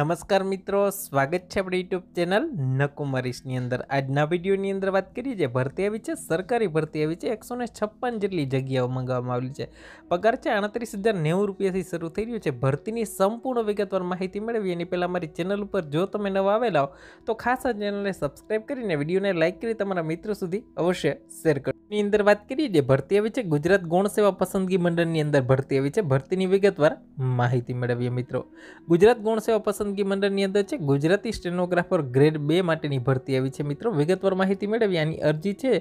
નમસ્કાર મિત્રો સ્વાગત છે આપણી યુટ્યુબ ચેનલ નકુમરીશની અંદર આજના વિડીયોની અંદર વાત કરીએ જે ભરતી આવી છે સરકારી ભરતી આવી છે એકસો છપ્પન જેટલી જગ્યાઓ મંગાવવામાં આવેલી છે પગાર છે આડત્રીસ હજાર નેવું રૂપિયાથી શરૂ થઈ રહ્યું છે ભરતીની સંપૂર્ણ વિગતવાર માહિતી મેળવી એની પહેલાં મારી ચેનલ ઉપર જો તમે નવા આવેલા હો તો ખાસ આ ચેનલને સબસ્ક્રાઈબ કરીને વિડીયોને લાઇક કરી તમારા મિત્રો સુધી અવશ્ય શેર કરો ની અંદર વાત કરીએ જે ભરતી આવી છે ગુજરાત ગૌણ સેવા પસંદગી મંડળની અંદર ભરતી આવી છે ભરતીની વિગતવાર માહિતી મેળવીએ મિત્રો ગુજરાત ગૌણ સેવા પસંદ પસંદગી મંડળની અંદર છે ગુજરાતી સ્ટેનોગ્રાફર ગ્રેડ બે માટેની ભરતી આવી છે મિત્રો વિગતવાર માહિતી મેળવી આની અરજી છે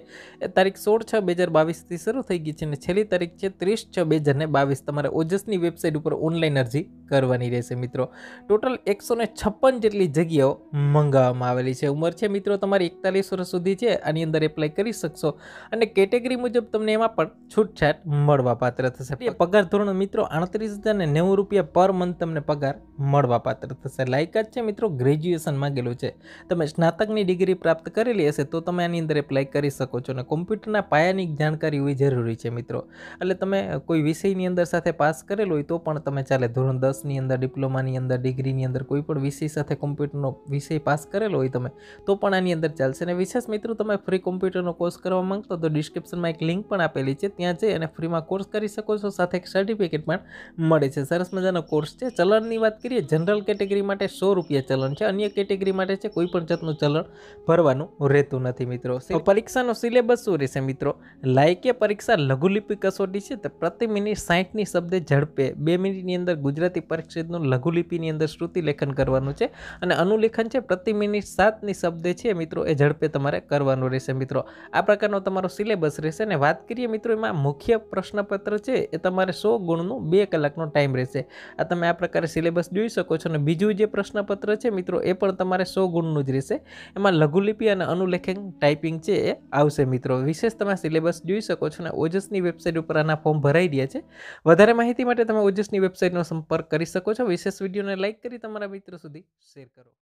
એ તારીખ સોળ છ બે હજાર બાવીસથી શરૂ થઈ ગઈ છે અને છેલ્લી તારીખ છે ત્રીસ છ બે હજાર બાવીસ તમારે ઓજસની વેબસાઇટ ઉપર ઓનલાઈન અરજી કરવાની રહેશે મિત્રો ટોટલ એકસો ને છપ્પન જેટલી જગ્યાઓ મંગાવવામાં આવેલી છે ઉંમર છે મિત્રો તમારી એકતાલીસ વર્ષ સુધી છે આની અંદર એપ્લાય કરી શકશો અને કેટેગરી મુજબ તમને એમાં પણ છૂટછાટ મળવાપાત્ર થશે પગાર ધોરણ મિત્રો આડત્રીસ હજાર ને નેવું રૂપિયા પર મંથ તમને પગાર મળવાપાત્ર થશે જ છે મિત્રો ગ્રેજ્યુએશન માંગેલું છે તમે સ્નાતકની ડિગ્રી પ્રાપ્ત કરેલી હશે તો તમે આની અંદર એપ્લાય કરી શકો છો અને કોમ્પ્યુટરના પાયાની જાણકારી હોવી જરૂરી છે મિત્રો એટલે તમે કોઈ વિષયની અંદર સાથે પાસ કરેલો હોય તો પણ તમે ચાલે ધોરણ દસ કોમર્સની અંદર ડિપ્લોમાની અંદર ડિગ્રીની અંદર કોઈ પણ વિષય સાથે કોમ્પ્યુટરનો વિષય પાસ કરેલો હોય તમે તો પણ આની અંદર ચાલશે અને વિશેષ મિત્રો તમે ફ્રી કોમ્પ્યુટરનો કોર્સ કરવા માંગતો તો ડિસ્ક્રિપ્શનમાં એક લિંક પણ આપેલી છે ત્યાં જઈ અને ફ્રીમાં કોર્સ કરી શકો છો સાથે એક સર્ટિફિકેટ પણ મળે છે સરસ મજાનો કોર્સ છે ચલણની વાત કરીએ જનરલ કેટેગરી માટે સો રૂપિયા ચલણ છે અન્ય કેટેગરી માટે છે કોઈ પણ જાતનું ચલણ ભરવાનું રહેતું નથી મિત્રો પરીક્ષાનો સિલેબસ શું રહેશે મિત્રો લાયકીય પરીક્ષા લઘુલિપિ કસોટી છે તો પ્રતિ મિનિટ સાહીઠની શબ્દે ઝડપે બે મિનિટની અંદર ગુજરાતી પરિચ્છેદનું લઘુલિપિની અંદર શ્રુતિ લેખન કરવાનું છે અને અનુલેખન છે પ્રતિ મિનિટ સાતની શબ્દે છે મિત્રો એ ઝડપે તમારે કરવાનું રહેશે મિત્રો આ પ્રકારનો તમારો સિલેબસ રહેશે અને વાત કરીએ મિત્રો એમાં મુખ્ય પ્રશ્નપત્ર છે એ તમારે સો ગુણનું બે કલાકનો ટાઈમ રહેશે આ તમે આ પ્રકારે સિલેબસ જોઈ શકો છો અને બીજું જે પ્રશ્નપત્ર છે મિત્રો એ પણ તમારે સો ગુણનું જ રહેશે એમાં લઘુલિપિ અને અનુલેખન ટાઈપિંગ છે એ આવશે મિત્રો વિશેષ તમે સિલેબસ જોઈ શકો છો અને ઓજસની વેબસાઇટ ઉપર આના ફોર્મ ભરાઈ રહ્યા છે વધારે માહિતી માટે તમે ઓજસની વેબસાઇટનો સંપર્ક કરી શકો છો વિશેષ વિડીયોને લાઇક કરી તમારા મિત્રો સુધી શેર કરો